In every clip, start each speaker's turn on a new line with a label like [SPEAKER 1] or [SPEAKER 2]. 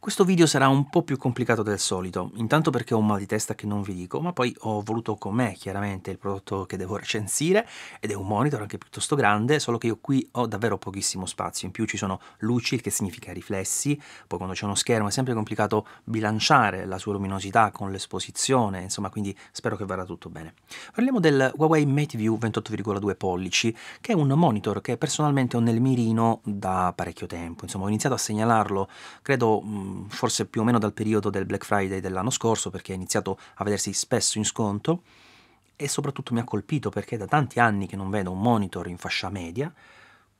[SPEAKER 1] Questo video sarà un po' più complicato del solito, intanto perché ho un mal di testa che non vi dico, ma poi ho voluto con me chiaramente il prodotto che devo recensire ed è un monitor anche piuttosto grande, solo che io qui ho davvero pochissimo spazio, in più ci sono luci che significa riflessi, poi quando c'è uno schermo è sempre complicato bilanciare la sua luminosità con l'esposizione, insomma quindi spero che verrà tutto bene. Parliamo del Huawei MateView 28,2 pollici, che è un monitor che personalmente ho nel mirino da parecchio tempo, insomma ho iniziato a segnalarlo, credo mm, forse più o meno dal periodo del Black Friday dell'anno scorso, perché ha iniziato a vedersi spesso in sconto e soprattutto mi ha colpito perché è da tanti anni che non vedo un monitor in fascia media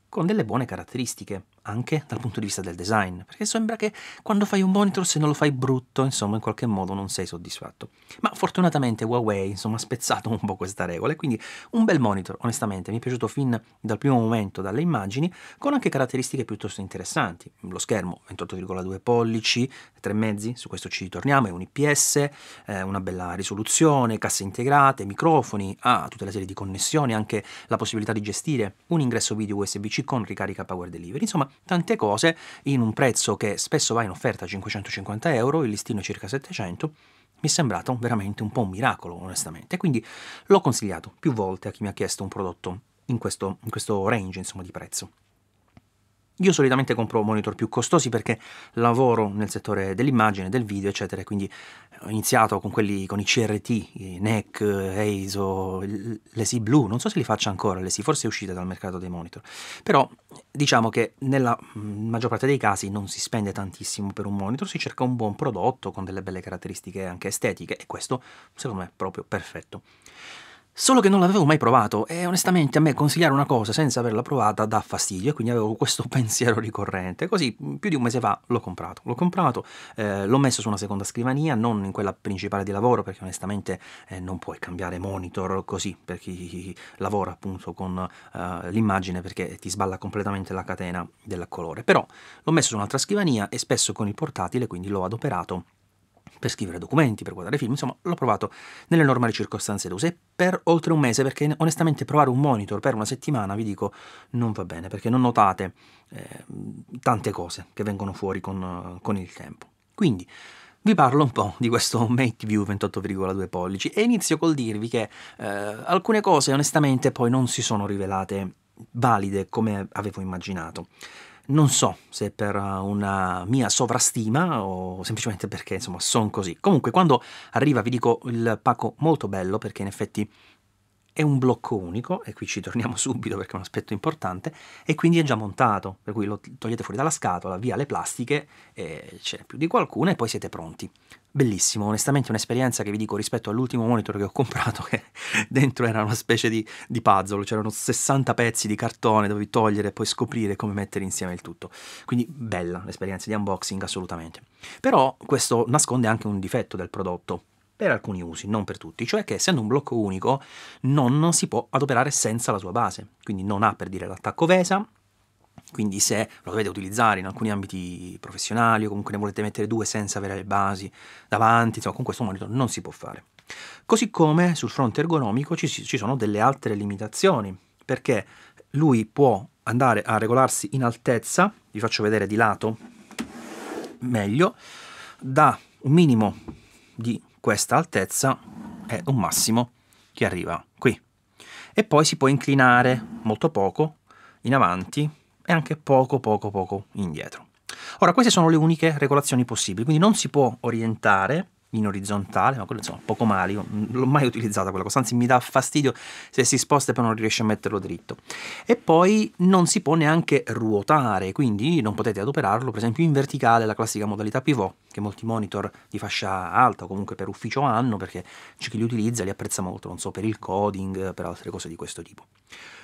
[SPEAKER 1] con delle buone caratteristiche, anche dal punto di vista del design, perché sembra che quando fai un monitor se non lo fai brutto, insomma, in qualche modo non sei soddisfatto. Ma fortunatamente Huawei, insomma, ha spezzato un po' questa regola, e quindi un bel monitor, onestamente, mi è piaciuto fin dal primo momento dalle immagini, con anche caratteristiche piuttosto interessanti. Lo schermo 28,2 pollici, 3 mezzi, su questo ci ritorniamo, è un IPS, eh, una bella risoluzione, casse integrate, microfoni, ha ah, tutta la serie di connessioni, anche la possibilità di gestire un ingresso video USB-C con ricarica Power Delivery. Insomma, tante cose in un prezzo che spesso va in offerta a 550 euro, il listino è circa 700, mi è sembrato veramente un po' un miracolo, onestamente. Quindi l'ho consigliato più volte a chi mi ha chiesto un prodotto in questo, in questo range insomma, di prezzo. Io solitamente compro monitor più costosi perché lavoro nel settore dell'immagine, del video, eccetera, quindi eh, ho iniziato con quelli con i CRT, i NEC, EISO, eh, l'ESI Blue, non so se li faccia ancora l'ESI, forse è uscita dal mercato dei monitor, però diciamo che nella mm, maggior parte dei casi non si spende tantissimo per un monitor, si cerca un buon prodotto con delle belle caratteristiche anche estetiche e questo secondo me è proprio perfetto. Solo che non l'avevo mai provato e onestamente a me consigliare una cosa senza averla provata dà fastidio e quindi avevo questo pensiero ricorrente. Così più di un mese fa l'ho comprato. L'ho comprato, eh, l'ho messo su una seconda scrivania, non in quella principale di lavoro perché onestamente eh, non puoi cambiare monitor così per chi lavora appunto con eh, l'immagine perché ti sballa completamente la catena del colore. Però l'ho messo su un'altra scrivania e spesso con il portatile quindi l'ho adoperato per scrivere documenti, per guardare film, insomma l'ho provato nelle normali circostanze d'uso e per oltre un mese perché onestamente provare un monitor per una settimana vi dico non va bene perché non notate eh, tante cose che vengono fuori con, con il tempo. Quindi vi parlo un po' di questo MateView 28,2 pollici e inizio col dirvi che eh, alcune cose onestamente poi non si sono rivelate valide come avevo immaginato non so se per eh, una mia sovrastima o semplicemente perché insomma sono così. Comunque quando arriva vi dico il pacco molto bello perché in effetti è un blocco unico e qui ci torniamo subito perché è un aspetto importante e quindi è già montato, per cui lo togliete fuori dalla scatola, via le plastiche, ce n'è più di qualcuna e poi siete pronti. Bellissimo, onestamente un'esperienza che vi dico rispetto all'ultimo monitor che ho comprato, che dentro era una specie di, di puzzle, c'erano 60 pezzi di cartone, dove togliere e poi scoprire come mettere insieme il tutto. Quindi bella l'esperienza di unboxing assolutamente. Però questo nasconde anche un difetto del prodotto, per alcuni usi, non per tutti, cioè che essendo un blocco unico non si può adoperare senza la sua base, quindi non ha per dire l'attacco VESA, quindi se lo dovete utilizzare in alcuni ambiti professionali o comunque ne volete mettere due senza avere le basi davanti, insomma con questo monitor non si può fare. Così come sul fronte ergonomico ci, ci sono delle altre limitazioni, perché lui può andare a regolarsi in altezza, vi faccio vedere di lato meglio, da un minimo di questa altezza e un massimo che arriva qui. E poi si può inclinare molto poco in avanti e anche poco poco poco indietro. Ora, queste sono le uniche regolazioni possibili, quindi non si può orientare in orizzontale, ma quello insomma poco male, io non l'ho mai utilizzata quella cosa, anzi mi dà fastidio se si sposta e poi non riesce a metterlo dritto. E poi non si può neanche ruotare, quindi non potete adoperarlo, per esempio in verticale, la classica modalità pivot, che molti monitor di fascia alta o comunque per ufficio hanno, perché c'è chi li utilizza li apprezza molto, non so, per il coding, per altre cose di questo tipo.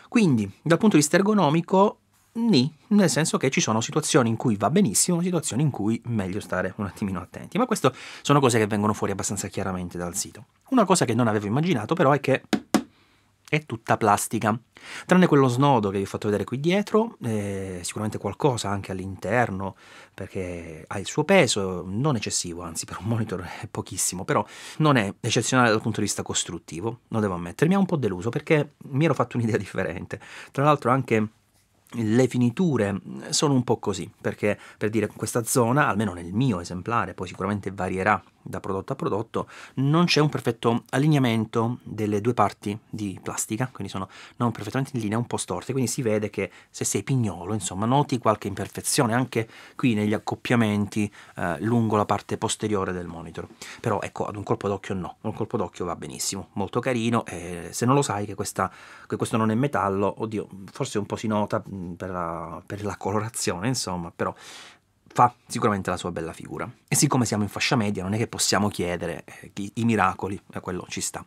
[SPEAKER 1] Quindi, dal punto di vista ergonomico, Nì, nel senso che ci sono situazioni in cui va benissimo, situazioni in cui meglio stare un attimino attenti. Ma queste sono cose che vengono fuori abbastanza chiaramente dal sito. Una cosa che non avevo immaginato però è che è tutta plastica, tranne quello snodo che vi ho fatto vedere qui dietro, eh, sicuramente qualcosa anche all'interno perché ha il suo peso, non eccessivo, anzi per un monitor è pochissimo, però non è eccezionale dal punto di vista costruttivo, lo devo ammettere, mi ha un po' deluso perché mi ero fatto un'idea differente, tra l'altro anche le finiture sono un po' così, perché per dire questa zona, almeno nel mio esemplare, poi sicuramente varierà da prodotto a prodotto, non c'è un perfetto allineamento delle due parti di plastica, quindi sono non perfettamente in linea, un po' storte, quindi si vede che se sei pignolo, insomma, noti qualche imperfezione anche qui negli accoppiamenti eh, lungo la parte posteriore del monitor. Però ecco, ad un colpo d'occhio no, ad un colpo d'occhio va benissimo, molto carino, e se non lo sai che, questa, che questo non è metallo, oddio, forse un po' si nota mm, per la, per la colorazione, insomma, però fa sicuramente la sua bella figura. E siccome siamo in fascia media non è che possiamo chiedere eh, i miracoli, eh, quello ci sta.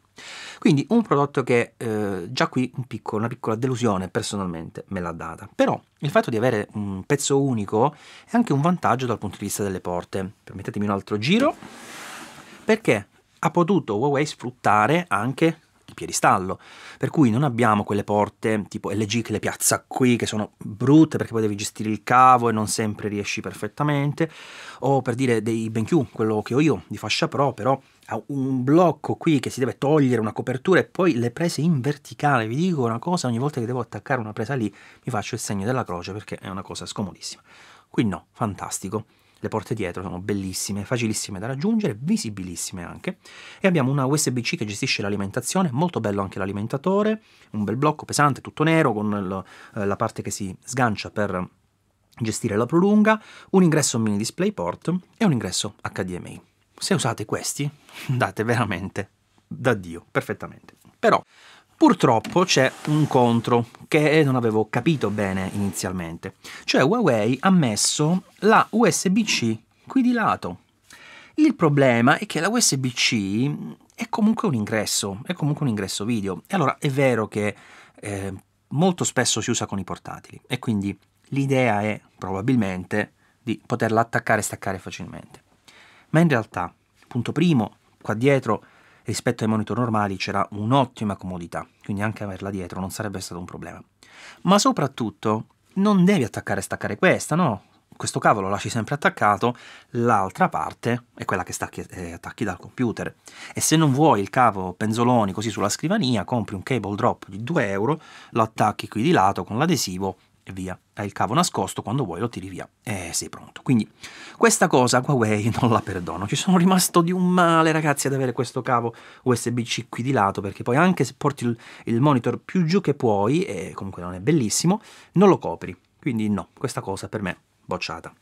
[SPEAKER 1] Quindi un prodotto che eh, già qui un piccolo, una piccola delusione personalmente me l'ha data, però il fatto di avere un pezzo unico è anche un vantaggio dal punto di vista delle porte. Permettetemi un altro giro, perché ha potuto Huawei sfruttare anche piedistallo. Per cui non abbiamo quelle porte tipo LG che le piazza qui, che sono brutte perché poi devi gestire il cavo e non sempre riesci perfettamente, o per dire dei BenQ, quello che ho io di fascia Pro, però ha un blocco qui che si deve togliere una copertura e poi le prese in verticale. Vi dico una cosa, ogni volta che devo attaccare una presa lì mi faccio il segno della croce perché è una cosa scomodissima. Qui no, fantastico le porte dietro sono bellissime, facilissime da raggiungere, visibilissime anche. E abbiamo una USB-C che gestisce l'alimentazione, molto bello anche l'alimentatore, un bel blocco pesante, tutto nero, con eh, la parte che si sgancia per gestire la prolunga, un ingresso mini DisplayPort e un ingresso HDMI. Se usate questi, date veramente da Dio, perfettamente. Però Purtroppo c'è un contro che non avevo capito bene inizialmente, cioè Huawei ha messo la USB-C qui di lato. Il problema è che la USB-C è comunque un ingresso, è comunque un ingresso video. E allora è vero che eh, molto spesso si usa con i portatili e quindi l'idea è probabilmente di poterla attaccare e staccare facilmente. Ma in realtà, punto primo, qua dietro rispetto ai monitor normali c'era un'ottima comodità, quindi anche averla dietro non sarebbe stato un problema. Ma soprattutto non devi attaccare e staccare questa, no? Questo cavo lo lasci sempre attaccato, l'altra parte è quella che stacchi, eh, attacchi dal computer. E se non vuoi il cavo penzoloni così sulla scrivania, compri un cable drop di 2 euro, lo attacchi qui di lato con l'adesivo via. Hai il cavo nascosto, quando vuoi lo tiri via e sei pronto. Quindi questa cosa Huawei non la perdono. Ci sono rimasto di un male, ragazzi, ad avere questo cavo USB-C qui di lato, perché poi anche se porti il, il monitor più giù che puoi, e comunque non è bellissimo, non lo copri. Quindi no, questa cosa per me bocciata.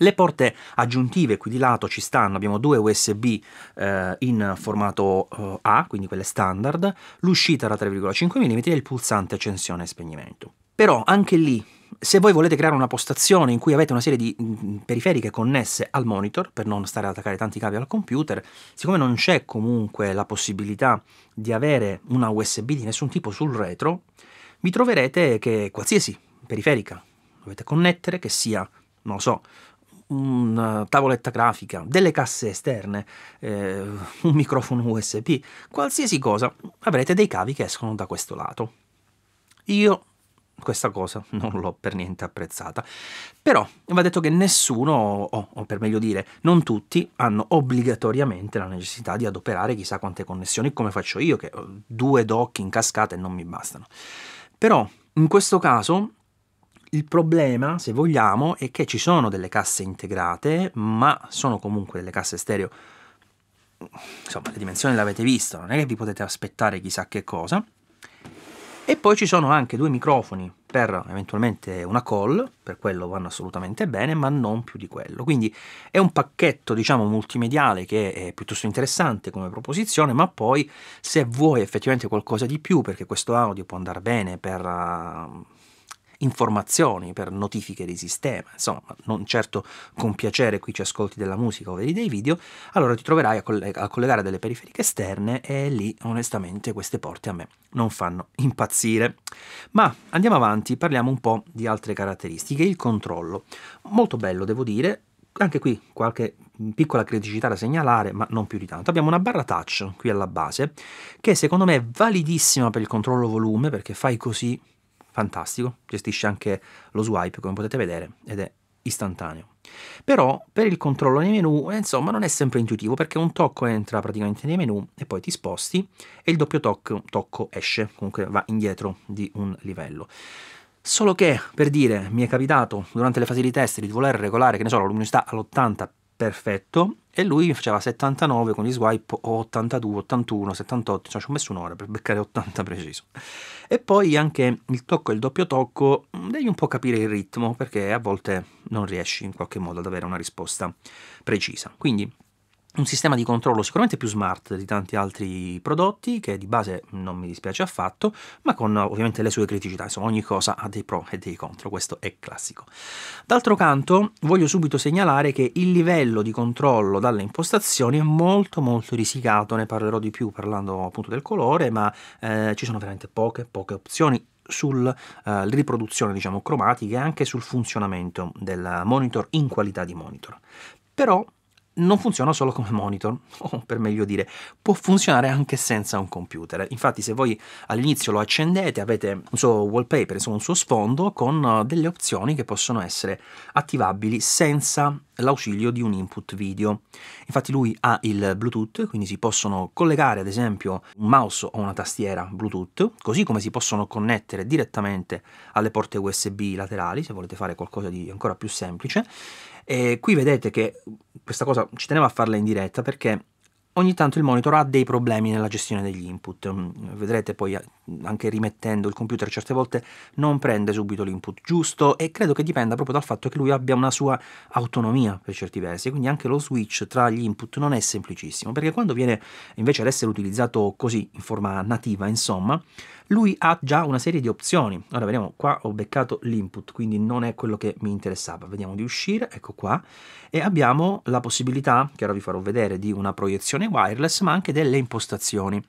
[SPEAKER 1] Le porte aggiuntive qui di lato ci stanno, abbiamo due USB eh, in formato eh, A, quindi quelle standard, l'uscita da 3,5 mm e il pulsante accensione e spegnimento. Però anche lì, se voi volete creare una postazione in cui avete una serie di mm, mm, periferiche connesse al monitor, per non stare ad attaccare tanti cavi al computer, siccome non c'è comunque la possibilità di avere una USB di nessun tipo sul retro, vi troverete che qualsiasi periferica dovete connettere, che sia, non lo so, una eh, tavoletta grafica, delle casse esterne, eh, un microfono USB, qualsiasi cosa, avrete dei cavi che escono da questo lato. Io questa cosa non l'ho per niente apprezzata. Però va detto che nessuno, o, o, per meglio dire, non tutti hanno obbligatoriamente la necessità di adoperare chissà quante connessioni, come faccio io, che ho due doc in cascata e non mi bastano. Però in questo caso il problema, se vogliamo, è che ci sono delle casse integrate, ma sono comunque delle casse stereo. Insomma, le dimensioni le avete visto, non è che vi potete aspettare chissà che cosa e poi ci sono anche due microfoni per eventualmente una call, per quello vanno assolutamente bene, ma non più di quello. Quindi è un pacchetto, diciamo, multimediale che è piuttosto interessante come proposizione, ma poi se vuoi effettivamente qualcosa di più, perché questo audio può andare bene per... Uh, informazioni, per notifiche di sistema, insomma, non certo con piacere qui ci ascolti della musica o vedi dei video, allora ti troverai a, coll- a collegare delle periferiche esterne e lì onestamente queste porte a me non fanno impazzire. Ma andiamo avanti, parliamo un po' di altre caratteristiche. Il controllo, molto bello devo dire, anche qui qualche piccola criticità da segnalare, ma non più di tanto. Abbiamo una barra touch qui alla base, che secondo me è validissima per il controllo volume, perché fai così fantastico, gestisce anche lo swipe come potete vedere ed è istantaneo. Però per il controllo nei menu, eh, insomma, non è sempre intuitivo perché un tocco entra praticamente nei menu e poi ti sposti e il doppio tocco, tocco esce, comunque va indietro di un livello. Solo che, per dire, mi è capitato durante le fasi di test di voler regolare, che ne so, la luminosità all'80 perfetto e lui faceva 79 con gli swipe o 82, 81, 78, cioè ci ho messo un'ora per beccare 80 preciso. E poi anche il tocco e il doppio tocco, mm, devi un po' capire il ritmo perché a volte non riesci in qualche modo ad avere una risposta precisa. Quindi un sistema di controllo sicuramente più smart di tanti altri prodotti che di base non mi dispiace affatto, ma con ovviamente le sue criticità, insomma ogni cosa ha dei pro e dei contro, questo è classico. D'altro canto voglio subito segnalare che il livello di controllo dalle impostazioni è molto molto risicato, ne parlerò di più parlando appunto del colore, ma eh, ci sono veramente poche poche opzioni sulla uh, eh, riproduzione diciamo cromatica e anche sul funzionamento del monitor in qualità di monitor. Però non funziona solo come monitor, o per meglio dire, può funzionare anche senza un computer. Infatti se voi all'inizio lo accendete avete un suo wallpaper, insomma un suo sfondo con eh, delle opzioni che possono essere attivabili senza l'ausilio di un input video. Infatti lui ha il Bluetooth, quindi si possono collegare ad esempio un mouse o una tastiera Bluetooth, così come si possono connettere direttamente alle porte USB laterali se volete fare qualcosa di ancora più semplice e qui vedete che questa cosa ci tenevo a farla in diretta perché ogni tanto il monitor ha dei problemi nella gestione degli input. Mm, vedrete poi eh, anche rimettendo il computer certe volte non prende subito l'input giusto e credo che dipenda proprio dal fatto che lui abbia una sua autonomia per certi versi, quindi anche lo switch tra gli input non è semplicissimo, perché quando viene invece ad essere utilizzato così in forma nativa, insomma, lui ha già una serie di opzioni. Ora vediamo, qua ho beccato l'input, quindi non è quello che mi interessava. Vediamo di uscire, ecco qua, e abbiamo la possibilità, che ora vi farò vedere, di una proiezione wireless, ma anche delle impostazioni.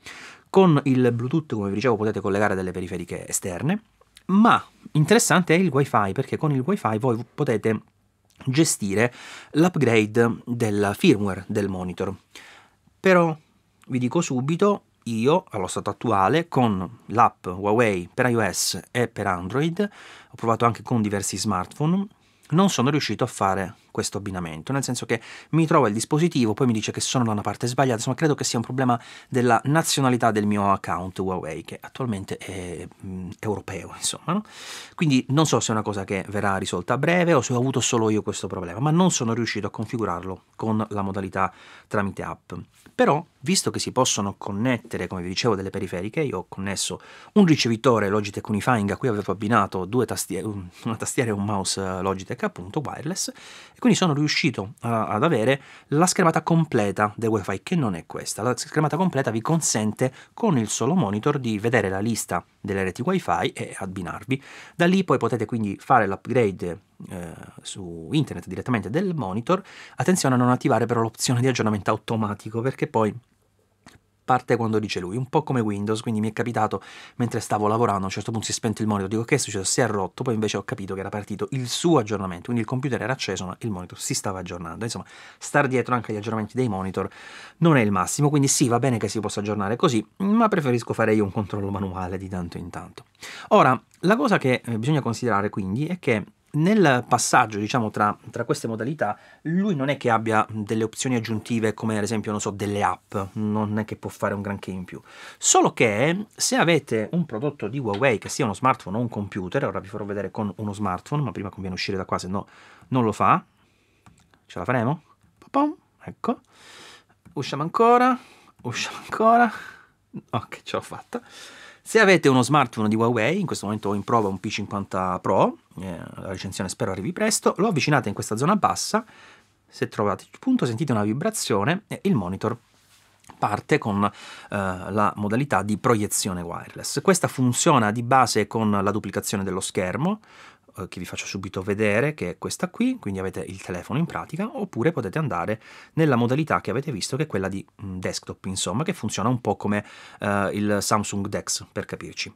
[SPEAKER 1] Con il Bluetooth, come vi dicevo, potete collegare delle periferiche esterne, ma interessante è il wifi, perché con il wifi voi potete gestire l'upgrade del firmware del monitor. Però vi dico subito, io, allo stato attuale, con l'app Huawei per iOS e per Android, ho provato anche con diversi smartphone, non sono riuscito a fare questo abbinamento, nel senso che mi trova il dispositivo, poi mi dice che sono da una parte sbagliata, insomma credo che sia un problema della nazionalità del mio account Huawei, che attualmente è mh, mm, europeo, insomma. No? Quindi non so se è una cosa che verrà risolta a breve o se ho avuto solo io questo problema, ma non sono riuscito a configurarlo con la modalità tramite app. Però, visto che si possono connettere, come vi dicevo, delle periferiche, io ho connesso un ricevitore Logitech Unifying a cui avevo abbinato due tastiere, una tastiera e un mouse eh, Logitech appunto wireless, e quindi quindi sono riuscito a, ad avere la schermata completa del wifi che non è questa la schermata completa vi consente con il solo monitor di vedere la lista delle reti wifi e abbinarvi da lì poi potete quindi fare l'upgrade eh, su internet direttamente del monitor attenzione a non attivare però l'opzione di aggiornamento automatico perché poi parte quando dice lui, un po' come Windows, quindi mi è capitato mentre stavo lavorando, a un certo punto si è spento il monitor, dico che è successo, si è rotto, poi invece ho capito che era partito il suo aggiornamento, quindi il computer era acceso ma il monitor si stava aggiornando, insomma star dietro anche agli aggiornamenti dei monitor non è il massimo, quindi sì va bene che si possa aggiornare così, ma preferisco fare io un controllo manuale di tanto in tanto. Ora, la cosa che eh, bisogna considerare quindi è che nel passaggio diciamo, tra, tra, queste modalità lui non è che abbia delle opzioni aggiuntive come ad esempio so, delle app non è che può fare un granché in più solo che se avete un prodotto di Huawei che sia uno smartphone o un computer ora vi farò vedere con uno smartphone ma prima conviene uscire da qua se no non lo fa ce la faremo Pom, ecco usciamo ancora usciamo ancora ok ce l'ho fatta se avete uno smartphone di Huawei, in questo momento ho in prova un P50 Pro, eh, la recensione spero arrivi presto, lo avvicinate in questa zona bassa, se trovate il punto sentite una vibrazione e il monitor parte con eh, la modalità di proiezione wireless. Questa funziona di base con la duplicazione dello schermo, eh, che vi faccio subito vedere, che è questa qui, quindi avete il telefono in pratica, oppure potete andare nella modalità che avete visto, che è quella di mm, desktop, insomma, che funziona un po' come eh, il Samsung DeX, per capirci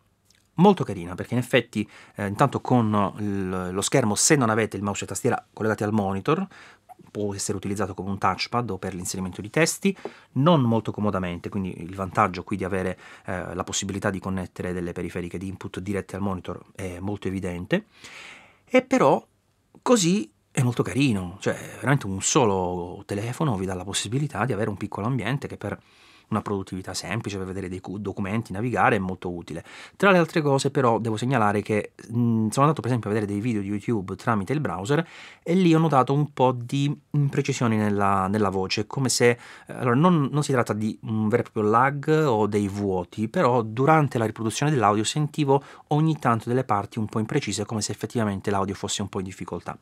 [SPEAKER 1] molto carina perché in effetti eh, intanto con lo schermo se non avete il mouse e tastiera collegati al monitor può essere utilizzato come un touchpad o per l'inserimento di testi, non molto comodamente, quindi il vantaggio qui di avere eh, la possibilità di connettere delle periferiche di input dirette al monitor è molto evidente, e però così è molto carino, cioè veramente un solo telefono vi dà la possibilità di avere un piccolo ambiente che per una produttività semplice per vedere dei documenti, navigare, è molto utile. Tra le altre cose però devo segnalare che mh, sono andato per esempio a vedere dei video di YouTube tramite il browser e lì ho notato un po' di imprecisioni nella, nella voce, come se... Eh, allora, non, non si tratta di un vero e proprio lag o dei vuoti, però durante la riproduzione dell'audio sentivo ogni tanto delle parti un po' imprecise, come se effettivamente l'audio fosse un po' in difficoltà.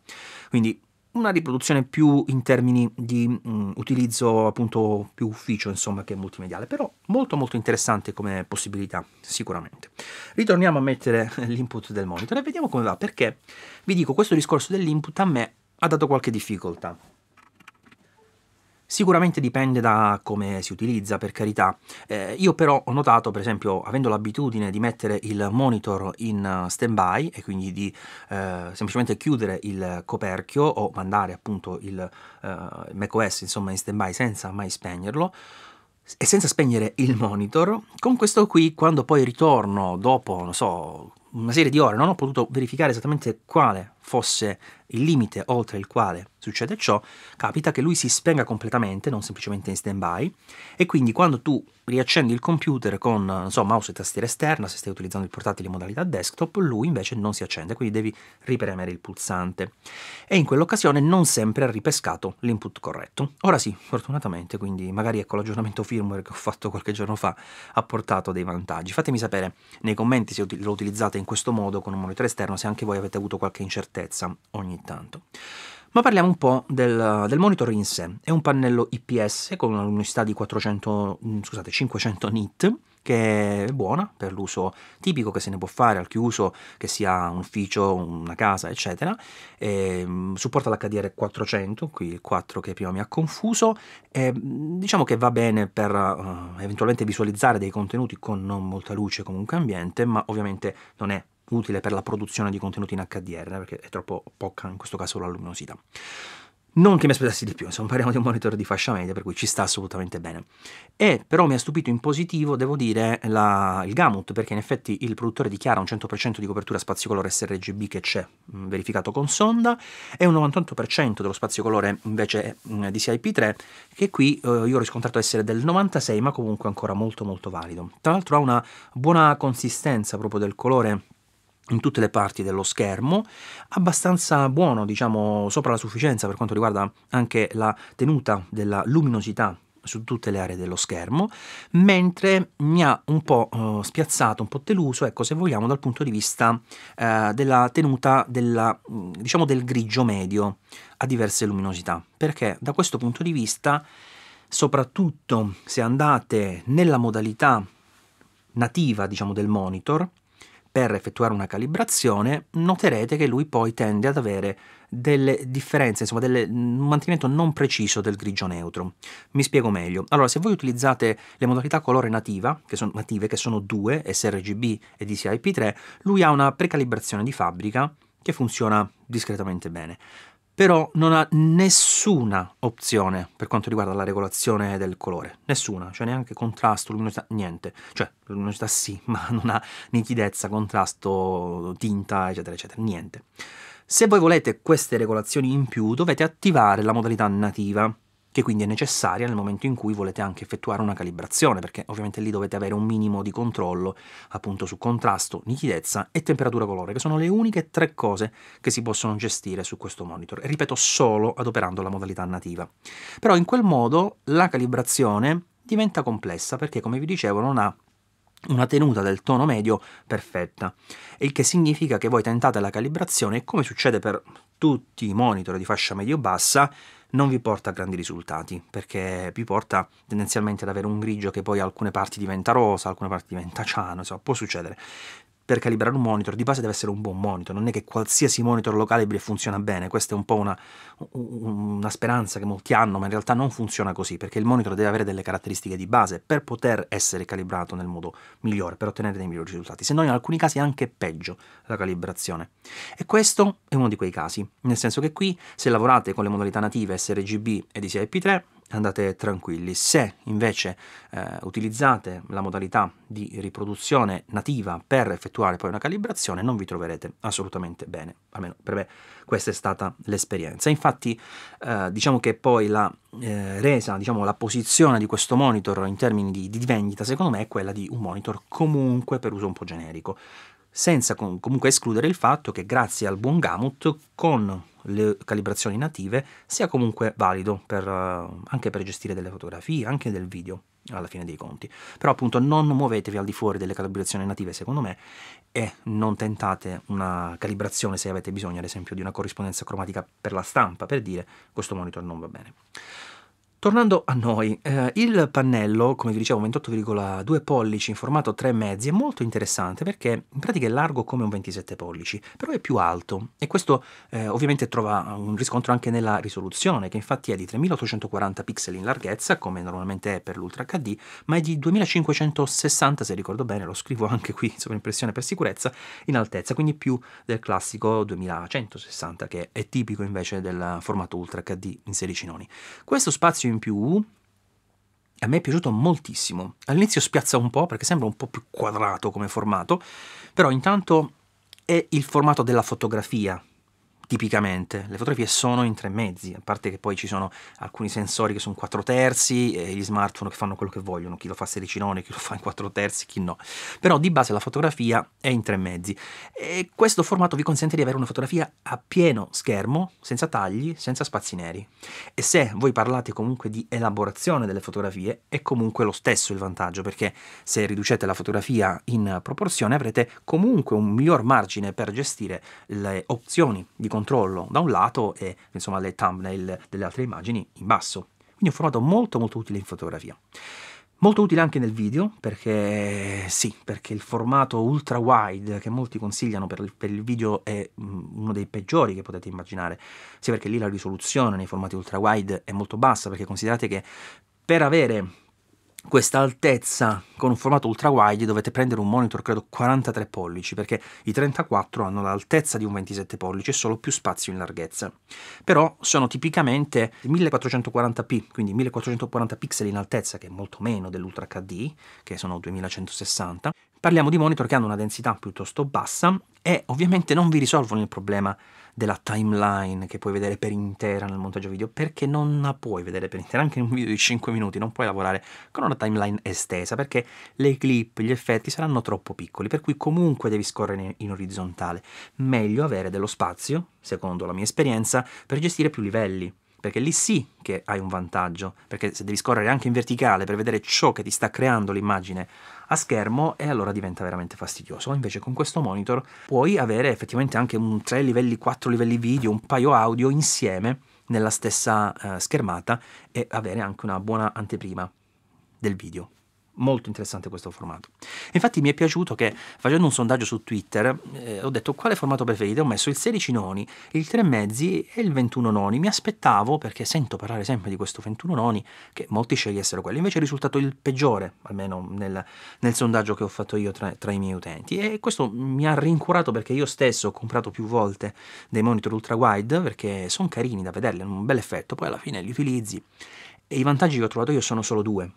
[SPEAKER 1] Quindi una riproduzione più in termini di mh, mm, utilizzo appunto più ufficio insomma che multimediale però molto molto interessante come possibilità sicuramente ritorniamo a mettere l'input del monitor e vediamo come va perché vi dico questo discorso dell'input a me ha dato qualche difficoltà Sicuramente dipende da come si utilizza, per carità. Eh, io però ho notato, per esempio, avendo l'abitudine di mettere il monitor in eh, stand-by e quindi di eh, semplicemente chiudere il coperchio o mandare appunto il eh, macOS insomma in stand-by senza mai spegnerlo, e senza spegnere il monitor, con questo qui quando poi ritorno dopo, non so, una serie di ore, non ho potuto verificare esattamente quale fosse il limite oltre il quale succede ciò, capita che lui si spenga completamente, non semplicemente in stand-by, e quindi quando tu riaccendi il computer con so, mouse e tastiera esterna, se stai utilizzando il portatile in modalità desktop, lui invece non si accende, quindi devi ripremere il pulsante. E in quell'occasione non sempre ha ripescato l'input corretto. Ora sì, fortunatamente, quindi magari ecco l'aggiornamento firmware che ho fatto qualche giorno fa ha portato dei vantaggi. Fatemi sapere nei commenti se lo utilizzate in questo modo con un monitor esterno, se anche voi avete avuto qualche incertezza certezza ogni tanto. Ma parliamo un po' del, del, monitor in sé. È un pannello IPS con una luminosità di 400, mm, scusate, 500 nit che è buona per l'uso tipico che se ne può fare al chiuso, che sia un ufficio, una casa, eccetera. E, ehm, supporta l'HDR 400, qui il 4 che prima mi ha confuso. E, mm, diciamo che va bene per uh, eventualmente visualizzare dei contenuti con non molta luce, comunque ambiente, ma ovviamente non è utile per la produzione di contenuti in HDR, perché è troppo poca in questo caso la luminosità. Non che mi aspettassi di più, insomma, parliamo di un monitor di fascia media, per cui ci sta assolutamente bene. E però mi ha stupito in positivo, devo dire, la, il Gamut, perché in effetti il produttore dichiara un 100% di copertura colore sRGB che c'è, mm, verificato con sonda, e un 98% dello colore invece mm, DCI-P3, che qui eh, io ho riscontrato essere del 96, ma comunque ancora molto molto valido. Tra l'altro ha una buona consistenza proprio del colore in tutte le parti dello schermo, abbastanza buono, diciamo, sopra la sufficienza per quanto riguarda anche la tenuta della luminosità su tutte le aree dello schermo, mentre mi ha un po' eh, spiazzato, un po' deluso, ecco, se vogliamo, dal punto di vista eh, della tenuta della, mm, diciamo, del grigio medio a diverse luminosità, perché da questo punto di vista, soprattutto se andate nella modalità nativa, diciamo, del monitor, per effettuare una calibrazione, noterete che lui poi tende ad avere delle differenze, insomma, delle, un mantenimento non preciso del grigio neutro. Mi spiego meglio. Allora, se voi utilizzate le modalità colore nativa, che sono, native, che sono due, sRGB e DCI-P3, lui ha una precalibrazione di fabbrica che funziona discretamente bene però non ha nessuna opzione per quanto riguarda la regolazione del colore, nessuna, cioè neanche contrasto, luminosità, niente, cioè luminosità sì, ma non ha nitidezza, contrasto, tinta, eccetera, eccetera, niente. Se voi volete queste regolazioni in più dovete attivare la modalità nativa, che quindi è necessaria nel momento in cui volete anche effettuare una calibrazione, perché ovviamente lì dovete avere un minimo di controllo appunto su contrasto, nitidezza e temperatura colore, che sono le uniche tre cose che si possono gestire su questo monitor, e ripeto solo adoperando la modalità nativa. Però in quel modo la calibrazione diventa complessa perché come vi dicevo non ha una tenuta del tono medio perfetta, il che significa che voi tentate la calibrazione e come succede per tutti i monitor di fascia medio-bassa, non vi porta a grandi risultati, perché vi porta tendenzialmente ad avere un grigio che poi alcune parti diventa rosa, alcune parti diventa ciano, insomma, può succedere per calibrare un monitor di base deve essere un buon monitor, non è che qualsiasi monitor lo calibri e funziona bene, questa è un po' una, una speranza che molti hanno, ma in realtà non funziona così, perché il monitor deve avere delle caratteristiche di base per poter essere calibrato nel modo migliore, per ottenere dei migliori risultati, se no in alcuni casi è anche peggio la calibrazione. E questo è uno di quei casi, nel senso che qui se lavorate con le modalità native sRGB e DCI-P3 andate tranquilli. Se invece eh, utilizzate la modalità di riproduzione nativa per effettuare poi una calibrazione, non vi troverete assolutamente bene, almeno per me questa è stata l'esperienza. Infatti eh, diciamo che poi la eh, resa, diciamo la posizione di questo monitor in termini di, di vendita secondo me è quella di un monitor comunque per uso un po' generico senza com- comunque escludere il fatto che grazie al buon Gamut con le calibrazioni native sia comunque valido per, eh, anche per gestire delle fotografie, anche del video alla fine dei conti. Però appunto non muovetevi al di fuori delle calibrazioni native secondo me e non tentate una calibrazione se avete bisogno ad esempio di una corrispondenza cromatica per la stampa per dire questo monitor non va bene. Tornando a noi, eh, il pannello, come vi dicevo, 28,2 pollici in formato 3 mezzi è molto interessante perché in pratica è largo come un 27 pollici, però è più alto e questo eh, ovviamente trova un riscontro anche nella risoluzione, che infatti è di 3840 pixel in larghezza, come normalmente è per l'Ultra HD, ma è di 2560, se ricordo bene, lo scrivo anche qui in impressione per sicurezza, in altezza, quindi più del classico 2160 che è tipico invece del formato Ultra HD in 16 noni. Questo spazio in più a me è piaciuto moltissimo. All'inizio spiazza un po' perché sembra un po' più quadrato come formato, però intanto è il formato della fotografia tipicamente. Le fotografie sono in tre mezzi, a parte che poi ci sono alcuni sensori che sono 4 terzi e gli smartphone che fanno quello che vogliono, chi lo fa 16 chi lo fa in 4 terzi, chi no. Però di base la fotografia è in tre mezzi e questo formato vi consente di avere una fotografia a pieno schermo, senza tagli, senza spazi neri. E se voi parlate comunque di elaborazione delle fotografie, è comunque lo stesso il vantaggio, perché se riducete la fotografia in proporzione avrete comunque un miglior margine per gestire le opzioni di consumo controllo da un lato e insomma, le thumbnail delle altre immagini in basso. Quindi un formato molto molto utile in fotografia. Molto utile anche nel video perché sì, perché il formato ultra wide che molti consigliano per il, per il video è mm, uno dei peggiori che potete immaginare, sia perché lì la risoluzione nei formati ultra wide è molto bassa perché considerate che per avere questa altezza con un formato ultra wide dovete prendere un monitor credo 43 pollici perché i 34 hanno l'altezza di un 27 pollici e solo più spazio in larghezza però sono tipicamente 1440p quindi 1440 pixel in altezza che è molto meno dell'ultra HD che sono 2160 parliamo di monitor che hanno una densità piuttosto bassa e ovviamente non vi risolvono il problema della timeline che puoi vedere per intera nel montaggio video, perché non la puoi vedere per intera, anche in un video di 5 minuti non puoi lavorare con una timeline estesa, perché le clip, gli effetti saranno troppo piccoli, per cui comunque devi scorrere in orizzontale. Meglio avere dello spazio, secondo la mia esperienza, per gestire più livelli perché lì sì che hai un vantaggio, perché se devi scorrere anche in verticale per vedere ciò che ti sta creando l'immagine a schermo, e eh, allora diventa veramente fastidioso. Invece con questo monitor puoi avere effettivamente anche un 3 livelli, 4 livelli video, un paio audio insieme nella stessa eh, schermata e avere anche una buona anteprima del video molto interessante questo formato. Infatti mi è piaciuto che facendo un sondaggio su Twitter eh, ho detto quale formato preferite, ho messo il 16 noni, il 3 mezzi e il 21 noni. Mi aspettavo, perché sento parlare sempre di questo 21 noni, che molti scegliessero quello. Invece è risultato il peggiore, almeno nel, nel sondaggio che ho fatto io tra, tra, i miei utenti. E questo mi ha rincurato perché io stesso ho comprato più volte dei monitor ultra wide perché sono carini da vederli, hanno un bel effetto, poi alla fine li utilizzi. E i vantaggi che ho trovato io sono solo due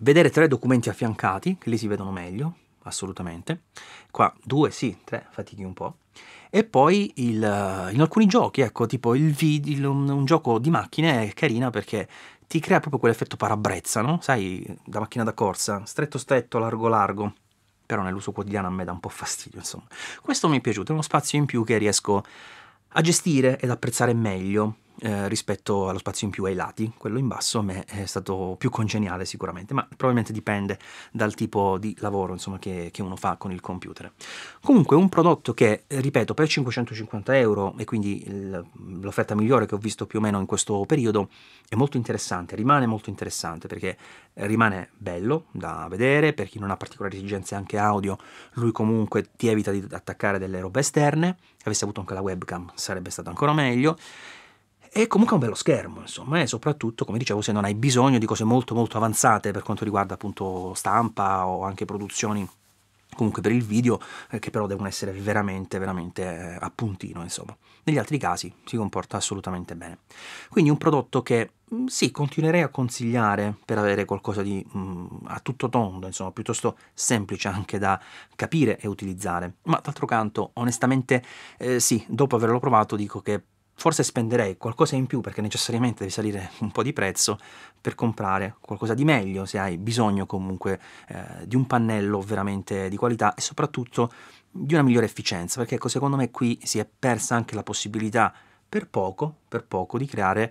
[SPEAKER 1] vedere tre documenti affiancati, che lì si vedono meglio, assolutamente. Qua due, sì, tre, fatichi un po'. E poi il, in alcuni giochi, ecco, tipo il video, il, un, un, gioco di macchine è carina perché ti crea proprio quell'effetto parabrezza, no? Sai, da macchina da corsa, stretto stretto, largo largo. Però nell'uso quotidiano a me dà un po' fastidio, insomma. Questo mi è piaciuto, è uno spazio in più che riesco a gestire ed apprezzare meglio eh, rispetto allo spazio in più ai lati, quello in basso a me è stato più congeniale sicuramente, ma probabilmente dipende dal tipo di lavoro insomma, che, che uno fa con il computer. Comunque un prodotto che, ripeto, per 550 euro e quindi il, l'offerta migliore che ho visto più o meno in questo periodo è molto interessante, rimane molto interessante perché rimane bello da vedere, per chi non ha particolari esigenze anche audio, lui comunque ti evita di attaccare delle robe esterne, avesse avuto anche la webcam sarebbe stato ancora meglio e comunque è un bello schermo, insomma, e soprattutto, come dicevo, se non hai bisogno di cose molto molto avanzate per quanto riguarda appunto stampa o anche produzioni comunque per il video, eh, che però devono essere veramente, veramente eh, a puntino, insomma. Negli altri casi si comporta assolutamente bene. Quindi un prodotto che mm, sì, continuerei a consigliare per avere qualcosa di mh, mm, a tutto tondo, insomma, piuttosto semplice anche da capire e utilizzare. Ma d'altro canto, onestamente, eh, sì, dopo averlo provato dico che forse spenderei qualcosa in più perché necessariamente devi salire un po' di prezzo per comprare qualcosa di meglio se hai bisogno comunque eh, di un pannello veramente di qualità e soprattutto di una migliore efficienza perché ecco, secondo me qui si è persa anche la possibilità per poco, per poco di creare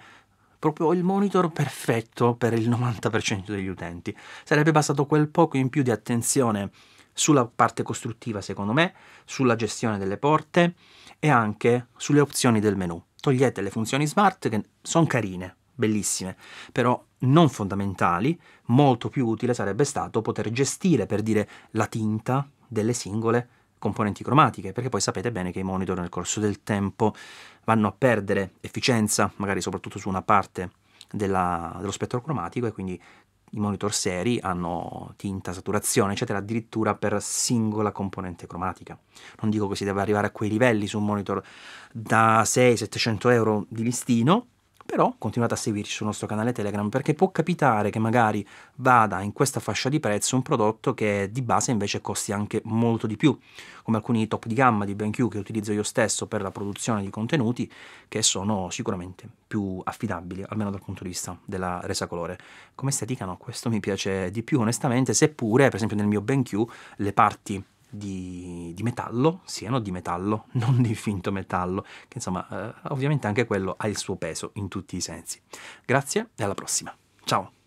[SPEAKER 1] proprio il monitor perfetto per il 90% degli utenti. Sarebbe bastato quel poco in più di attenzione sulla parte costruttiva secondo me, sulla gestione delle porte e anche sulle opzioni del menu togliete le funzioni smart che sono carine, bellissime, però non fondamentali, molto più utile sarebbe stato poter gestire, per dire, la tinta delle singole componenti cromatiche, perché poi sapete bene che i monitor nel corso del tempo vanno a perdere efficienza, magari soprattutto su una parte della, dello spettro cromatico e quindi i monitor seri hanno tinta, saturazione, eccetera, addirittura per singola componente cromatica. Non dico che si deve arrivare a quei livelli su un monitor da 600-700 euro di listino, però continuate a seguirci sul nostro canale Telegram perché può capitare che magari vada in questa fascia di prezzo un prodotto che di base invece costi anche molto di più, come alcuni top di gamma di BenQ che utilizzo io stesso per la produzione di contenuti che sono sicuramente più affidabili, almeno dal punto di vista della resa colore. Come estetica no, questo mi piace di più onestamente, seppure per esempio nel mio BenQ le parti di, di, metallo siano di metallo, non di finto metallo, che insomma eh, ovviamente anche quello ha il suo peso in tutti i sensi. Grazie e alla prossima. Ciao!